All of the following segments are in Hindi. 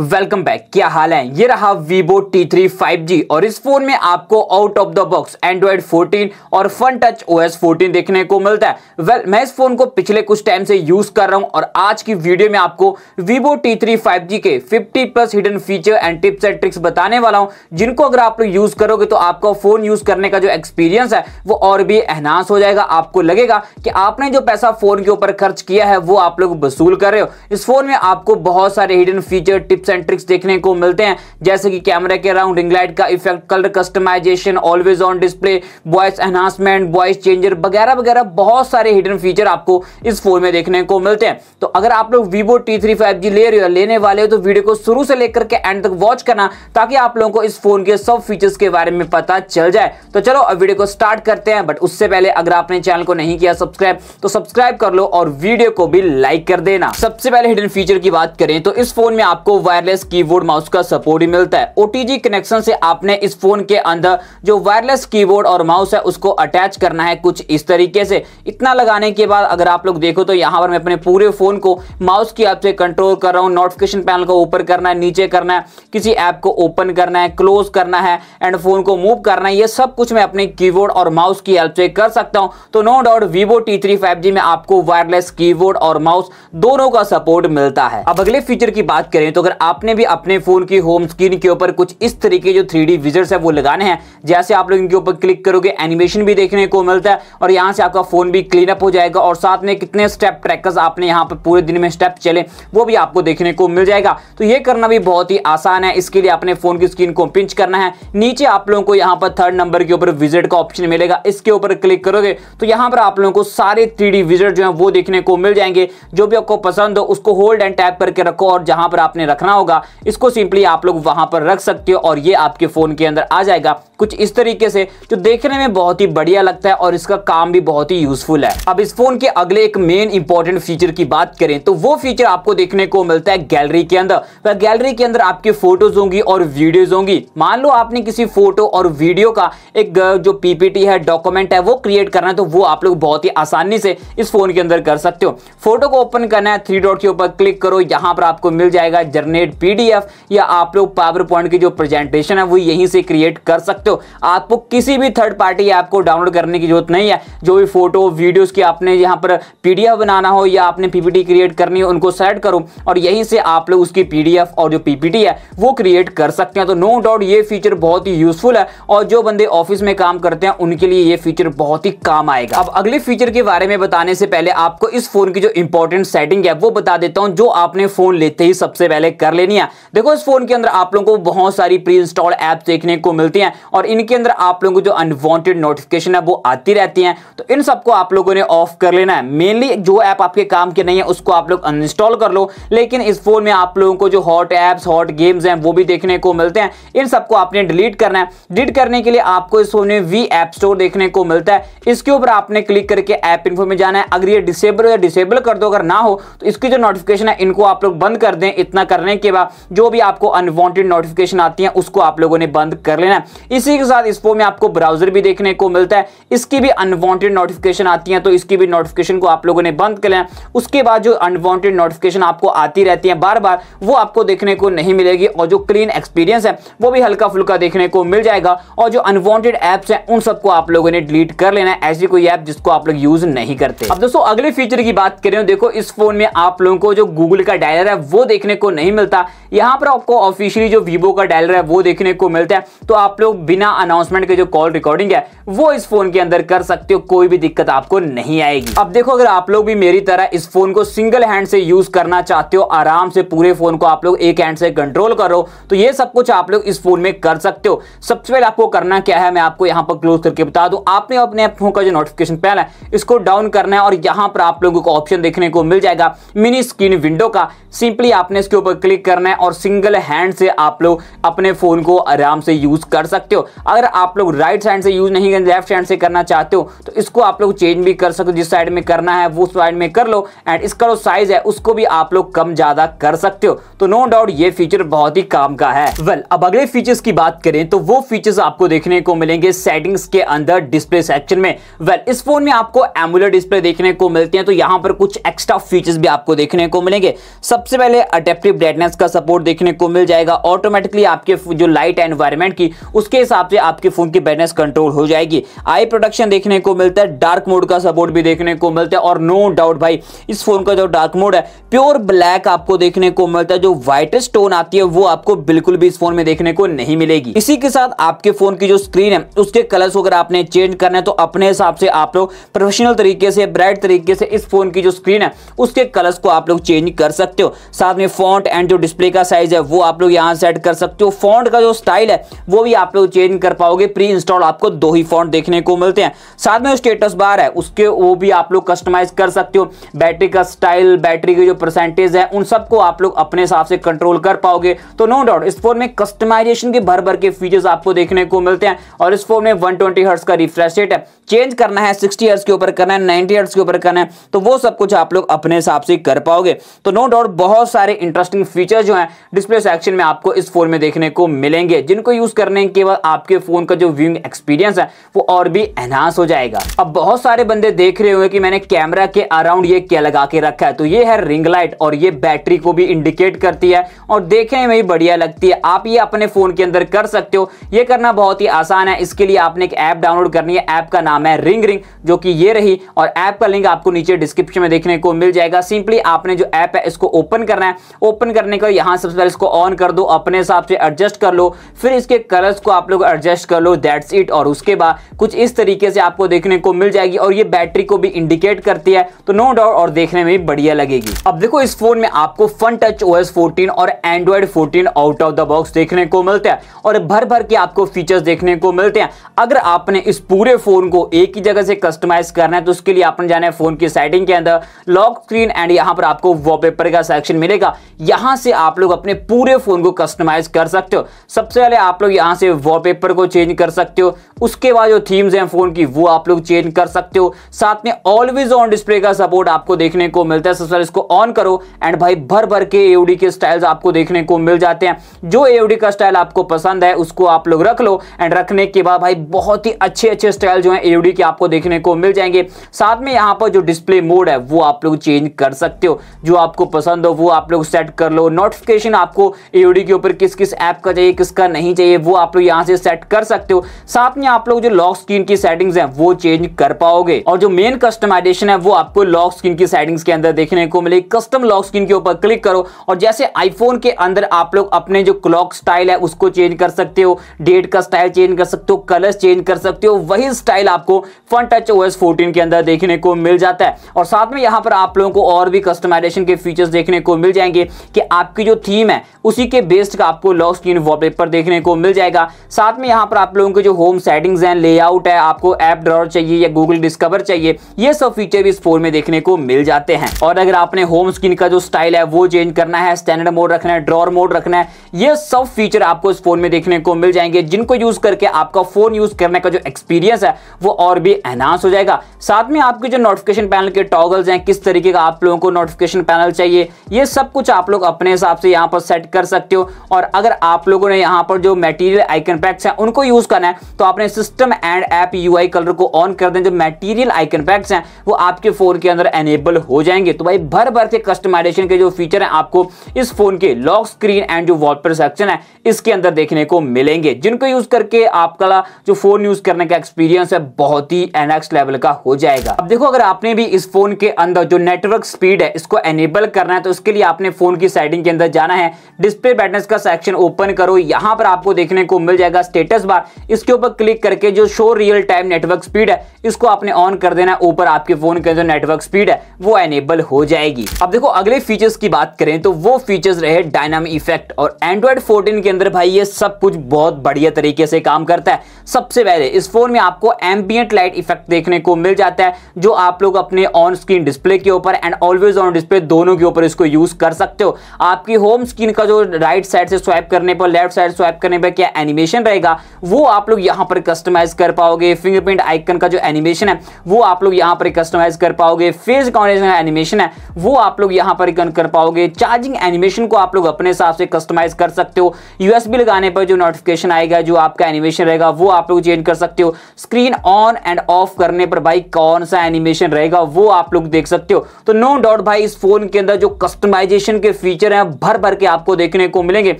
वेलकम बैक क्या हाल है ये रहा vivo T3 5G और इस फोन में आपको out of the box Android 14 और फन टच OS 14 देखने को मिलता है वेल well, मैं इस फोन को पिछले कुछ टाइम से यूज कर रहा हूं और आज की वीडियो में आपको vivo T3 5G के 50 plus hidden feature and tips and tricks बताने वाला हूं जिनको अगर आप लोग यूज करोगे तो आपका फोन यूज करने का जो एक्सपीरियंस है वो और भी एहनास हो जाएगा आपको लगेगा कि आपने जो पैसा फोन के ऊपर खर्च किया है वो आप लोग वसूल कर रहे हो इस फोन में आपको बहुत सारे hidden feature tips tips and tricks देखने को मिलते हैं जैसे कि कैमरे के राउंड रिंग का effect colour customisation always on display voice enhancement voice changer वगैरह वगैरह बहुत सारे हिडन फीचर आपको इस फोन में देखने को मिलते हैं तो अगर आप लोग Vivo T three five G ले रहे हो लेने वाले हो तो वीडियो को शुरू से लेकर के एंड तक वॉच करना ताकि आप लोगों को इस फोन के सब फीचर्स के बारे में पता चल जाए तो चलो अब वीडियो को स्टार्ट करते हैं बट उससे पहले अगर आपने चैनल को नहीं किया सब्सक्राइब तो सब्सक्राइब कर लो और वीडियो को भी लाइक कर देना सबसे पहले हिडन फीचर की बात करें तो इस फोन में आपको वायरलेस कीबोर्ड माउस का सपोर्ट ही मिलता है ओटीजी कनेक्शन से आपने इस फोन के अंदर जो वायरलेस कीबोर्ड और माउस है उसको अटैच करना है कुछ इस तरीके से इतना लगाने के बाद अगर आप लोग देखो तो यहाँ पर मैं अपने पूरे फोन को माउस की ऐप से कंट्रोल कर रहा हूँ नोटिफिकेशन पैनल को ऊपर करना है नीचे करना है किसी ऐप को ओपन करना है क्लोज करना है एंड फोन को मूव करना है ये सब कुछ मैं अपने कीबोर्ड और माउस की हेल्प से कर सकता हूँ तो no doubt Vivo T three five G में आपको वायरलेस कीबोर्ड और माउस दोनों का सपोर्ट मिलता है अब अगले फीचर की बात करें तो अगर आपने भी अपने फ़ोन की होम स्क्रीन के ऊपर कुछ इस तरीके जो थ्री डी विजर्स है वो लगाने हैं जैसे आप लोग इनके ऊपर क्लिक करोगे एनिमेशन भी देखने को मिलता है और यहाँ से आपका फ़ोन भी क्लीन अप हो जाएगा और साथ में कितने स्टेप ट्रैकर्स आपने यहाँ पर पूरे दिन में स्टेप चले वो भी आपको देखने को मिल जाएगा तो ये करना भी बहुत ही आसान है इसके लिए अपने फ़ोन की स्क्रीन को पिंच करना है नीचे आप लोगों को यहाँ पर थर्ड नंबर के ऊपर विजिट का ऑप्शन मिलेगा इसके ऊपर क्लिक करोगे तो यहाँ पर आप लोगों को सारे थ्री विजिट जो है वो देखने को मिल जाएंगे जो भी आपको पसंद हो उसको होल्ड एंड टैप करके रखो और जहां पर आपने रखना करना होगा इसको सिंपली आप लोग वहां पर रख सकते हो और ये आपके फ़ोन के अंदर आ जाएगा कुछ इस तरीके से जो देखने में बहुत ही बढ़िया लगता है और इसका काम भी बहुत ही यूजफुल है अब इस फोन के अगले एक मेन इंपॉर्टेंट फीचर की बात करें तो वो फीचर आपको देखने को मिलता है गैलरी के अंदर वह गैलरी के अंदर आपकी फोटोज होंगी और वीडियोज होंगी मान लो आपने किसी फोटो और वीडियो का एक जो पीपीटी है डॉक्यूमेंट है वो क्रिएट करना है तो वो आप लोग बहुत ही आसानी से इस फोन के अंदर कर सकते हो फोटो को ओपन करना है थ्री डॉट के ऊपर क्लिक करो यहाँ पर आपको मिल जाएगा जर्ने क्रिएट पीडीएफ या आप लोग पावर पॉइंट की जो प्रेजेंटेशन है वो यहीं से क्रिएट कर सकते हो आपको किसी भी थर्ड पार्टी ऐप को डाउनलोड करने की जरूरत नहीं है जो भी फोटो वीडियोस की आपने यहां पर पीडीएफ बनाना हो या आपने पीपीटी क्रिएट करनी हो उनको सेट करो और यहीं से आप लोग उसकी पीडीएफ और जो पीपीटी है वो क्रिएट कर सकते हैं तो नो डाउट ये फीचर बहुत ही यूजफुल है और जो बंदे ऑफिस में काम करते हैं उनके लिए ये फीचर बहुत ही काम आएगा अब अगले फीचर के बारे में बताने से पहले आपको इस फोन की जो इंपॉर्टेंट सेटिंग है वो बता देता हूं जो आपने फोन लेते ही सबसे पहले कर कर लेनी है देखो इस फोन के अंदर आप लोगों को बहुत सारी प्री इंस्टॉल ऐप देखने को मिलती हैं और इनके अंदर आप लोगों को जो अनवांटेड नोटिफिकेशन है वो आती रहती हैं तो इन सबको आप लोगों ने ऑफ कर लेना है मेनली जो ऐप आपके काम के नहीं है उसको आप लोग अनइंस्टॉल कर लो लेकिन इस फोन में आप लोगों को जो हॉट ऐप्स हॉट गेम्स हैं वो भी देखने को मिलते हैं इन सबको आपने डिलीट करना है डिलीट करने के लिए आपको इस फोन में वी ऐप स्टोर देखने को मिलता है इसके ऊपर आपने क्लिक करके ऐप इन्फो में जाना है अगर ये डिसेबल हो या डिसेबल कर दो अगर ना हो तो इसकी जो नोटिफिकेशन है इनको आप लोग बंद कर दें इतना करने करने के बाद जो भी आपको अनवांटेड नोटिफिकेशन आती है उसको आप लोगों ने बंद कर लेना इसी के साथ इसपो में आपको ब्राउजर भी देखने को मिलता है इसकी भी अनवांटेड नोटिफिकेशन आती है तो इसकी भी नोटिफिकेशन को आप लोगों ने बंद कर लेना उसके बाद जो अनवांटेड नोटिफिकेशन आपको आती रहती है बार बार वो आपको देखने को नहीं मिलेगी और जो क्लीन एक्सपीरियंस है वो भी हल्का फुल्का देखने को मिल जाएगा और जो अनवॉन्टेड एप्स है उन सबको आप लोगों ने डिलीट कर लेना ऐसी कोई ऐप जिसको आप लोग यूज नहीं करते अब दोस्तों अगले फीचर की बात करें देखो इस फोन में आप लोगों को जो गूगल का डायलर है वो देखने को नहीं मिलता चलता यहां पर आपको ऑफिशियली जो वीवो का डायलर है वो देखने को मिलता है तो आप लोग बिना अनाउंसमेंट के जो कॉल रिकॉर्डिंग है वो इस फोन के अंदर कर सकते हो कोई भी दिक्कत आपको नहीं आएगी अब देखो अगर आप लोग भी मेरी तरह इस फोन को सिंगल हैंड से यूज करना चाहते हो आराम से पूरे फोन को आप लोग एक हैंड से कंट्रोल करो तो ये सब कुछ आप लोग इस फोन में कर सकते हो सबसे पहले आपको करना क्या है मैं आपको यहां पर क्लोज करके बता दूं आपने अपने फोन का जो नोटिफिकेशन पैनल है इसको डाउन करना है और यहां पर आप लोगों को ऑप्शन देखने को मिल जाएगा मिनी स्क्रीन विंडो का सिंपली आपने इसके ऊपर क्लिक क्लिक करना है और सिंगल हैंड से आप लोग अपने फ़ोन को आराम से यूज़ कर सकते हो अगर आप लोग राइट साइड से यूज़ नहीं करना लेफ्ट हैंड से करना चाहते हो तो इसको आप लोग चेंज भी कर सकते हो जिस साइड में करना है वो साइड में कर लो एंड इसका जो साइज़ है उसको भी आप लोग कम ज़्यादा कर सकते हो तो नो डाउट ये फीचर बहुत ही काम का है वेल well, अब अगले फीचर्स की बात करें तो वो फीचर्स आपको देखने को मिलेंगे सेटिंग्स के अंदर डिस्प्ले सेक्शन में वेल well, इस फोन में आपको एमुलर डिस्प्ले देखने को मिलती है तो यहां पर कुछ एक्स्ट्रा फीचर्स भी आपको देखने को मिलेंगे सबसे पहले अडेप्टिव ब्राइटनेस ब्राइटनेस का सपोर्ट देखने को मिल जाएगा ऑटोमेटिकली आपके जो लाइट एनवायरमेंट की उसके हिसाब से आपके फोन की ब्राइटनेस कंट्रोल हो जाएगी आई प्रोटेक्शन देखने को मिलता है डार्क मोड का सपोर्ट भी देखने को मिलता है और नो डाउट भाई इस फोन का जो डार्क मोड है प्योर ब्लैक आपको देखने को मिलता है जो व्हाइटेस्ट टोन आती है वो आपको बिल्कुल भी इस फोन में देखने को नहीं मिलेगी इसी के साथ आपके फोन की जो स्क्रीन है उसके कलर्स अगर आपने चेंज करना है तो अपने हिसाब से आप लोग प्रोफेशनल तरीके से ब्राइट तरीके से इस फोन की जो स्क्रीन है उसके कलर्स को आप लोग चेंज कर सकते हो साथ में फॉन्ट एंड जो जो डिस्प्ले का साइज है वो आप लोग यहाँ सेट कर सकते हो फॉन्ट का जो स्टाइल है वो भी आप लोग चेंज कर पाओगे प्री इंस्टॉल आपको दो ही फॉन्ट देखने को मिलते हैं साथ में स्टेटस बार है उसके वो भी आप लोग कस्टमाइज कर सकते हो बैटरी का स्टाइल बैटरी की जो परसेंटेज है उन सबको आप लोग अपने हिसाब से कंट्रोल कर पाओगे तो नो डाउट इस फोन में कस्टमाइजेशन के भर भर के फीचर्स आपको देखने को मिलते हैं और इस फोन में वन ट्वेंटी का रिफ्रेश रेट है चेंज करना है सिक्सटी हर्ट्स के ऊपर करना है नाइनटी हर्ट्स के ऊपर करना है तो वो सब कुछ आप लोग अपने हिसाब से कर पाओगे तो नो डाउट बहुत सारे इंटरेस्टिंग फीचर फीचर जो है डिस्प्ले सेक्शन में आपको इस फोन में देखने को मिलेंगे जिनको यूज करने के बाद आपके फोन का जो व्यूइंग एक्सपीरियंस है वो और भी एनहांस हो जाएगा अब बहुत सारे बंदे देख रहे होंगे कि मैंने कैमरा के अराउंड ये क्या लगा के रखा है तो ये है रिंग लाइट और ये बैटरी को भी इंडिकेट करती है और देखने में ही बढ़िया लगती है आप ये अपने फोन के अंदर कर सकते हो ये करना बहुत ही आसान है इसके लिए आपने एक ऐप डाउनलोड करनी है ऐप का नाम है रिंग रिंग जो कि ये रही और ऐप का लिंक आपको नीचे डिस्क्रिप्शन में देखने को मिल जाएगा सिंपली आपने जो ऐप है इसको ओपन करना है ओपन करने करने का यहाँ सबसे पहले इसको ऑन कर दो अपने हिसाब से एडजस्ट कर लो फिर इसके कलर्स को आप लोग एडजस्ट कर लो दैट्स इट और उसके बाद कुछ इस तरीके से आपको देखने को मिल जाएगी और ये बैटरी को भी इंडिकेट करती है तो नो डाउट और देखने में बढ़िया लगेगी अब देखो इस फोन में आपको फन टच ओ 14 और Android 14 out of the box देखने को मिलता है और भर भर के आपको फीचर्स देखने को मिलते हैं अगर आपने इस पूरे फोन को एक ही जगह से कस्टमाइज करना है तो उसके लिए आपने जाना है फोन की सेटिंग के अंदर लॉक स्क्रीन एंड यहां पर आपको वॉलपेपर का सेक्शन मिलेगा यहां यहां से आप लोग अपने पूरे फोन को कस्टमाइज कर सकते हो सबसे पहले आप लोग यहां से वॉलपेपर को चेंज कर सकते हो उसके बाद जो थीम्स हैं फोन की वो आप लोग चेंज कर सकते हो साथ में ऑलवेज ऑन डिस्प्ले का सपोर्ट आपको देखने को मिलता है सबसे इसको ऑन करो एंड भाई भर भर के एवडी के स्टाइल्स आपको देखने को मिल जाते हैं जो एवडी का स्टाइल आपको पसंद है उसको आप लोग रख लो एंड रखने के बाद भाई बहुत ही अच्छे अच्छे स्टाइल जो है एवडी के आपको देखने को मिल जाएंगे साथ में यहाँ पर जो डिस्प्ले मोड है वो आप लोग चेंज कर सकते हो जो आपको पसंद हो वो आप लोग सेट कर लो और नोटिफिकेशन आपको एओडी के ऊपर किस किस ऐप का चाहिए किसका नहीं चाहिए वो आप लोग यहाँ से सेट कर सकते हो साथ में आप लोग जो लॉक स्क्रीन की सेटिंग्स है वो चेंज कर पाओगे और जो मेन कस्टमाइजेशन है वो आपको लॉक स्क्रीन की सेटिंग्स के अंदर देखने को मिले कस्टम लॉक स्क्रीन के ऊपर क्लिक करो और जैसे आईफोन के अंदर आप लोग अपने जो क्लॉक स्टाइल है उसको चेंज कर सकते हो डेट का स्टाइल चेंज कर सकते हो कलर चेंज कर सकते हो वही स्टाइल आपको फन टच ओएस 14 के अंदर देखने को मिल जाता है और साथ में यहाँ पर आप लोगों को और भी कस्टमाइजेशन के फीचर्स देखने को मिल जाएंगे कि आपकी जो थीम है उसी के बेस्ड का आपको लॉक स्क्रीन वॉलपेपर देखने को मिल जाएगा साथ में यहाँ पर आप लोगों के जो होम सेटिंग्स हैं लेआउट है आपको ऐप ड्रॉर चाहिए या गूगल डिस्कवर चाहिए ये सब फीचर भी इस फोन में देखने को मिल जाते हैं और अगर आपने होम स्क्रीन का जो स्टाइल है वो चेंज करना है स्टैंडर्ड मोड रखना है ड्रॉर मोड रखना है ये सब फीचर आपको इस फोन में देखने को मिल जाएंगे जिनको यूज करके आपका फोन यूज करने का जो एक्सपीरियंस है वो और भी एनहांस हो जाएगा साथ में आपके जो नोटिफिकेशन पैनल के टॉगल्स हैं किस तरीके का आप लोगों को नोटिफिकेशन पैनल चाहिए ये सब कुछ आप लोग अपने अपने हिसाब से यहाँ पर सेट कर सकते हो और अगर आप लोगों ने यहाँ पर जो मेटीरियल आइकन पैक्स हैं उनको यूज़ करना है तो आपने system and app UI colour को ऑन कर दें जो मेटीरियल आइकन पैक्स हैं वो आपके फ़ोन के अंदर एनेबल हो जाएंगे तो भाई भर भर के कस्टमाइजेशन के जो फीचर हैं आपको इस फ़ोन के लॉक स्क्रीन एंड जो वॉलपेपर सेक्शन है इसके अंदर देखने को मिलेंगे जिनको यूज़ करके आपका जो फ़ोन यूज़ करने का एक्सपीरियंस है बहुत ही एनएक्स लेवल का हो जाएगा अब देखो अगर आपने भी इस फ़ोन के अंदर जो नेटवर्क स्पीड है इसको एनेबल करना है तो इसके लिए आपने फ़ोन की सेटिंग सेटिंग के अंदर जाना है डिस्प्ले ब्राइटनेस का सेक्शन ओपन करो यहां पर आपको देखने को मिल जाएगा स्टेटस बार इसके ऊपर क्लिक करके जो show real time network speed है इसको आपने ऑन कर देना ऊपर आपके फोन के अंदर नेटवर्क स्पीड है वो एनेबल हो जाएगी अब देखो अगले फीचर्स की बात करें तो वो फीचर्स रहे डायनामिक इफेक्ट और एंड्रॉइड फोर्टीन के अंदर भाई ये सब कुछ बहुत बढ़िया तरीके से काम करता है सबसे पहले इस फोन में आपको एम्बियंट लाइट इफेक्ट देखने को मिल जाता है जो आप लोग अपने ऑन स्क्रीन डिस्प्ले के ऊपर एंड ऑलवेज ऑन डिस्प्ले दोनों के ऊपर इसको यूज कर सकते हो आपकी होम स्क्रीन का जो राइट साइड से स्वाइप करने पर लेफ्ट साइड स्वाइप करने पर क्या एनिमेशन रहेगा वो आप लोग यहाँ पर कस्टमाइज कर पाओगे फिंगरप्रिंट आइकन का जो एनिमेशन है वो आप लोग यहाँ पर कस्टमाइज कर पाओगे फेस कॉन्डेशन एनिमेशन है वो आप लोग यहाँ पर गन कर पाओगे चार्जिंग एनिमेशन को आप लोग अपने हिसाब से कस्टमाइज कर सकते हो यूएसबी लगाने पर जो नोटिफिकेशन आएगा जो आपका एनिमेशन रहेगा वो आप लोग चेंज कर सकते हो स्क्रीन ऑन एंड ऑफ करने पर भाई कौन सा एनिमेशन रहेगा वो आप लोग देख सकते हो तो नो डाउट भाई इस फोन के अंदर जो कस्टमाइजेशन के फीचर हैं भर भर के आपको देखने को मिलेंगे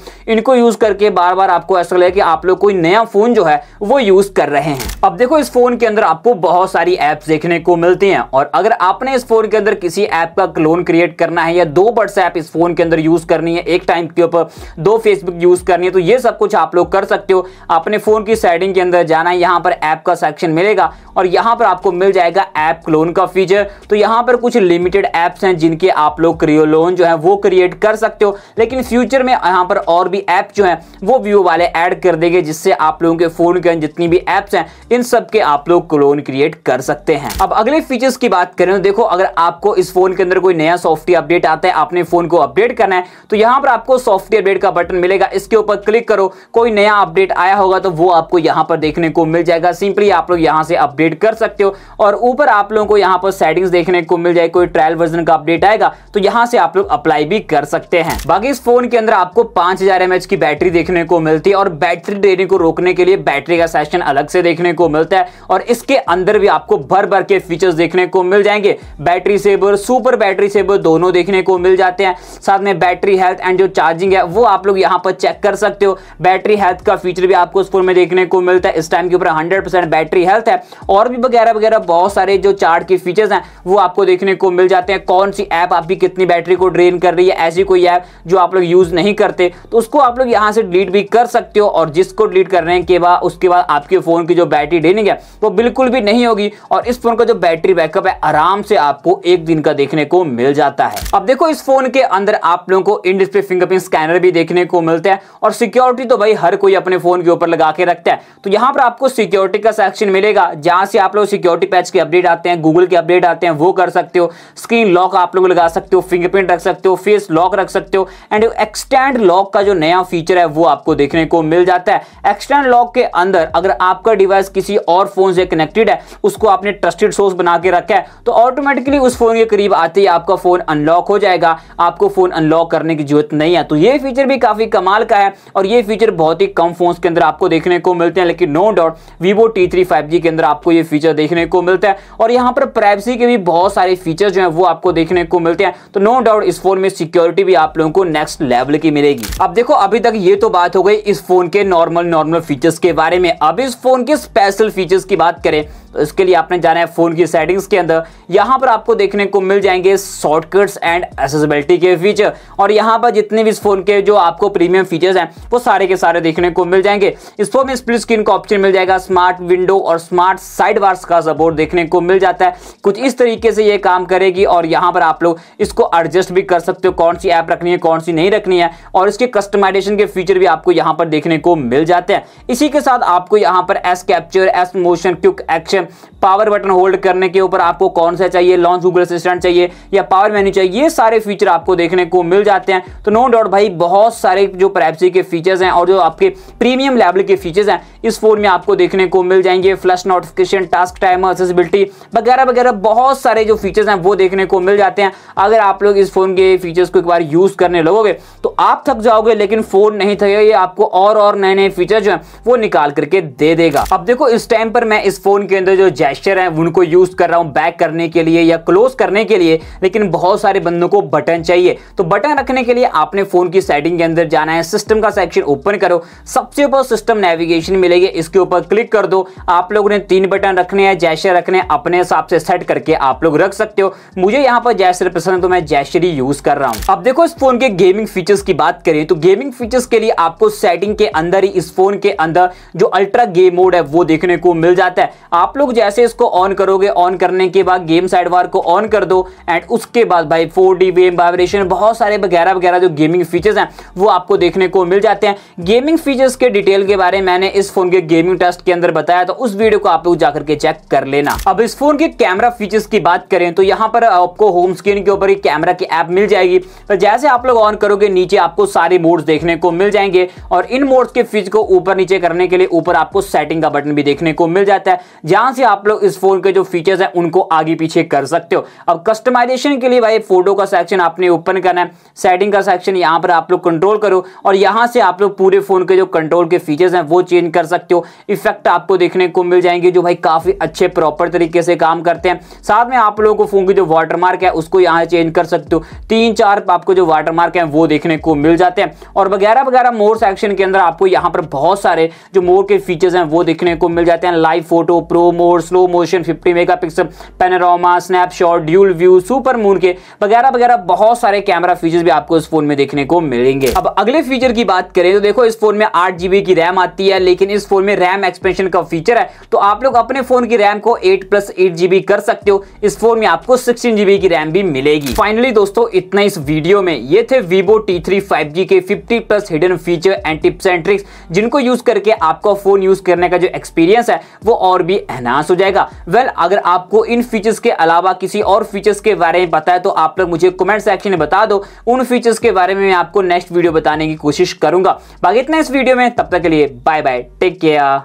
इनको यूज करके बार बार आपको ऐसा लगे कि आप लोग कोई नया फोन जो है वो यूज कर रहे हैं अब देखो इस फोन के अंदर आपको बहुत सारी एप्स देखने को मिलती हैं और अगर आपने इस फोन के अंदर किसी ऐप का क्लोन क्रिएट करना है या दो व्हाट्सएप इस फोन के अंदर यूज करनी है एक टाइम के ऊपर दो फेसबुक यूज करनी है तो ये सब कुछ आप लोग कर सकते हो अपने फोन की सेटिंग के अंदर जाना है यहां पर ऐप का सेक्शन मिलेगा और यहां पर आपको मिल जाएगा ऐप क्लोन का फीचर तो यहां पर कुछ लिमिटेड एप्स हैं जिनके आप लोग क्रियोलोन जो है वो क्रिएट कर सकते सकते हो लेकिन फ्यूचर में यहाँ पर और भी ऐप जो है वो व्यू वाले ऐड कर देंगे जिससे आप लोगों के फ़ोन के जितनी भी एप्स हैं इन सब के आप लोग क्लोन क्रिएट कर सकते हैं अब अगले फीचर्स की बात करें तो देखो अगर आपको इस फोन के अंदर कोई नया सॉफ्टवेयर अपडेट आता है आपने फोन को अपडेट करना है तो यहाँ पर आपको सॉफ्टवेयर अपडेट का बटन मिलेगा इसके ऊपर क्लिक करो कोई नया अपडेट आया होगा तो वो आपको यहाँ पर देखने को मिल जाएगा सिंपली आप लोग यहाँ से अपडेट कर सकते हो और ऊपर आप लोगों को यहाँ पर सेटिंग्स देखने को मिल जाए कोई ट्रायल वर्जन का अपडेट आएगा तो यहाँ से आप लोग अप्लाई भी कर सकते सकते हैं बाकी इस फोन के अंदर आपको पांच हजार की बैटरी देखने को मिलती है और बैटरी ड्रेनिंग को रोकने के लिए बैटरी का सेशन अलग से देखने को मिलता है और इसके अंदर भी आपको भर भर के फीचर्स देखने को मिल जाएंगे battery saver super battery saver दोनों देखने को मिल जाते हैं साथ में बैटरी हेल्थ एंड जो चार्जिंग है वो आप लोग यहाँ पर चेक कर सकते हो बैटरी हेल्थ का फीचर भी आपको इस फोन में देखने को मिलता है इस टाइम के ऊपर हंड्रेड बैटरी हेल्थ है और भी वगैरह वगैरह बहुत सारे जो चार्ज के फीचर्स हैं वो आपको देखने को मिल जाते हैं कौन सी ऐप आपकी कितनी बैटरी को ड्रेन कर रही है ऐसी कोई कोई ऐप जो आप लोग यूज़ नहीं करते तो उसको आप लोग यहाँ से डिलीट भी कर सकते हो और जिसको डिलीट कर रहे हैं के बाद उसके बाद आपके फ़ोन की जो बैटरी ड्रेनिंग है वो बिल्कुल भी नहीं होगी और इस फ़ोन का जो बैटरी बैकअप है आराम से आपको एक दिन का देखने को मिल जाता है अब देखो इस फ़ोन के अंदर आप लोगों को इन डिस्प्ले फिंगरप्रिंट स्कैनर भी देखने को मिलता है और सिक्योरिटी तो भाई हर कोई अपने फ़ोन के ऊपर लगा के रखता है तो यहाँ पर आपको सिक्योरिटी का सेक्शन मिलेगा जहां से आप लोग सिक्योरिटी पैच के अपडेट आते हैं गूगल के अपडेट आते हैं वो कर सकते हो स्क्रीन लॉक आप लोग लगा सकते हो फिंगरप्रिंट रख सकते हो फेस लॉक रख सकते हो एंड एक्सटेंड लॉक का जो नया फीचर है वो आपको देखने को मिल जाता है एक्सटेंड लॉक के अंदर अगर आपका डिवाइस किसी और फोन से कनेक्टेड है उसको आपने ट्रस्टेड सोर्स बना के रखा है तो ऑटोमेटिकली उस फोन के करीब आते ही आपका फोन अनलॉक हो जाएगा आपको फोन अनलॉक करने की जरूरत नहीं है तो ये फीचर भी काफी कमाल का है और ये फीचर बहुत ही कम फोन के अंदर आपको देखने को मिलते हैं लेकिन no doubt Vivo T three के अंदर आपको ये फीचर देखने को मिलता है और यहाँ पर प्राइवेसी के भी बहुत सारे फीचर जो है वो आपको देखने को मिलते हैं तो नो डाउट इस फोन में सिक्योरिटी भी आप लोगों को नेक्स्ट लेवल की मिलेगी अब देखो अभी तक ये तो बात हो गई इस फोन के नॉर्मल नॉर्मल फीचर्स के बारे में अब इस फोन के स्पेशल फीचर्स की बात करें तो इसके लिए आपने जाना है फोन की सेटिंग्स के अंदर यहां पर आपको देखने को मिल जाएंगे शॉर्टकट्स एंड एसेसिबिलिटी के फीचर और यहां पर जितने भी इस फोन के जो आपको प्रीमियम फीचर्स हैं वो सारे के सारे देखने को मिल जाएंगे इस फोन में स्प्लिट स्क्रीन का ऑप्शन मिल जाएगा स्मार्ट विंडो और स्मार्ट साइड वार्स का सपोर्ट देखने को मिल जाता है कुछ इस तरीके से ये काम करेगी और यहां पर आप लोग इसको एडजस्ट भी कर सकते हो कौन सी ऐप ऐप रखनी है कौन सी नहीं रखनी है और इसके कस्टमाइजेशन के फीचर भी आपको यहाँ पर देखने को मिल जाते हैं इसी के साथ आपको यहाँ पर S capture S motion quick action power button hold करने के ऊपर आपको कौन सा चाहिए लॉन्च गूगल असिस्टेंट चाहिए या पावर मेन्यू चाहिए ये सारे फीचर आपको देखने को मिल जाते हैं तो नो डाउट भाई बहुत सारे जो प्राइवेसी के फीचर्स हैं और जो आपके प्रीमियम लेवल के फीचर्स हैं इस फोन में आपको देखने को मिल जाएंगे flash notification task time accessibility वगैरह वगैरह बहुत सारे जो फीचर्स हैं वो देखने को मिल जाते हैं अगर आप लोग इस फोन के फीचर्स को एक बार यूज करने लगोगे तो आप थक जाओगे लेकिन फोन नहीं थकेगा ये आपको और और नए नए फीचर जो है वो निकाल करके दे देगा अब देखो इस टाइम पर मैं इस फोन के अंदर जो जेस्टर है उनको यूज कर रहा हूँ बैक करने के लिए या क्लोज करने के लिए लेकिन बहुत सारे बंदों को बटन चाहिए तो बटन रखने के लिए आपने फोन की सेटिंग के अंदर जाना है सिस्टम का सेक्शन ओपन करो सबसे ऊपर सिस्टम नेविगेशन मिलेगी इसके ऊपर क्लिक कर दो आप लोगों ने तीन बटन रखने हैं जैसे रखने अपने हिसाब से सेट करके आप लोग रख सकते हो मुझे यहाँ पर जैसे पसंद है तो मैं जैसे ही यूज कर रहा हूँ अब देखो इस फोन के गेमिंग फीचर्स की बात करें तो गेमिंग फीचर्स के लिए आपको सेटिंग के अंदर ही इस फोन के अंदर जो अल्ट्रा गेम मोड है वो देखने को मिल जाता है आप लोग जैसे इसको ऑन करोगे ऑन करने के बाद गेम साइड वार को ऑन कर दो एंड उसके बाद भाई फोर डी वाइब्रेशन बहुत सारे वगैरह वगैरह जो गेमिंग फीचर्स हैं वो आपको देखने को मिल जाते हैं गेमिंग फीचर्स के डिटेल के बारे में मैंने इस फोन के गेमिंग टेस्ट के अंदर बताया तो उस वीडियो को आप लोग जाकर के चेक कर लेना अब इस फोन के कैमरा फीचर्स की बात करें तो यहाँ पर आपको होम स्क्रीन के ऊपर कैमरा की ऐप मिल जाएगी पर जैसे जैसे आप लोग ऑन करोगे नीचे आपको सारे मोड्स देखने को मिल जाएंगे और इन मोड्स के फिज को ऊपर नीचे करने के लिए ऊपर आपको सेटिंग का बटन भी देखने को मिल जाता है जहां से आप लोग इस फोन के जो फीचर्स हैं उनको आगे पीछे कर सकते हो अब कस्टमाइजेशन के लिए भाई फोटो का सेक्शन आपने ओपन करना है सेटिंग का सेक्शन यहाँ पर आप लोग कंट्रोल करो और यहाँ से आप लोग पूरे फोन के जो कंट्रोल के फीचर्स हैं वो चेंज कर सकते हो इफेक्ट आपको देखने को मिल जाएंगे जो भाई काफी अच्छे प्रॉपर तरीके से काम करते हैं साथ में आप लोगों को फोन की जो वाटरमार्क है उसको यहाँ चेंज कर सकते हो तीन चार आपको जो जो वाटरमार्क है वो देखने को मिल जाते हैं और वगैरह वगैरह मोर सेक्शन के अंदर आपको यहाँ पर बहुत सारे जो मोर के फीचर्स हैं वो देखने को मिल जाते हैं live photo pro more slow motion fifty megapixel panorama snapshot dual view super moon के वगैरह वगैरह बहुत सारे कैमरा फीचर्स भी आपको इस फोन में देखने को मिलेंगे अब अगले फीचर की बात करें तो देखो इस फोन में आठ की रैम आती है लेकिन इस फोन में रैम एक्सपेंशन का फीचर है तो आप लोग अपने फोन की रैम को एट प्लस एट कर सकते हो इस फोन में आपको सिक्सटीन की रैम भी मिलेगी फाइनली दोस्तों इतना इस वीडियो में ये थे Vivo T3 5G के 50 plus hidden feature and tips and tricks जिनको यूज करके आपका फोन यूज करने का जो एक्सपीरियंस है वो और भी एनहांस हो जाएगा वेल well, अगर आपको इन फीचर्स के अलावा किसी और फीचर्स के बारे में पता है तो आप लोग मुझे कमेंट सेक्शन में बता दो उन फीचर्स के बारे में मैं आपको नेक्स्ट वीडियो बताने की कोशिश करूंगा बाकी इतना इस वीडियो में तब तक के लिए बाय बाय टेक केयर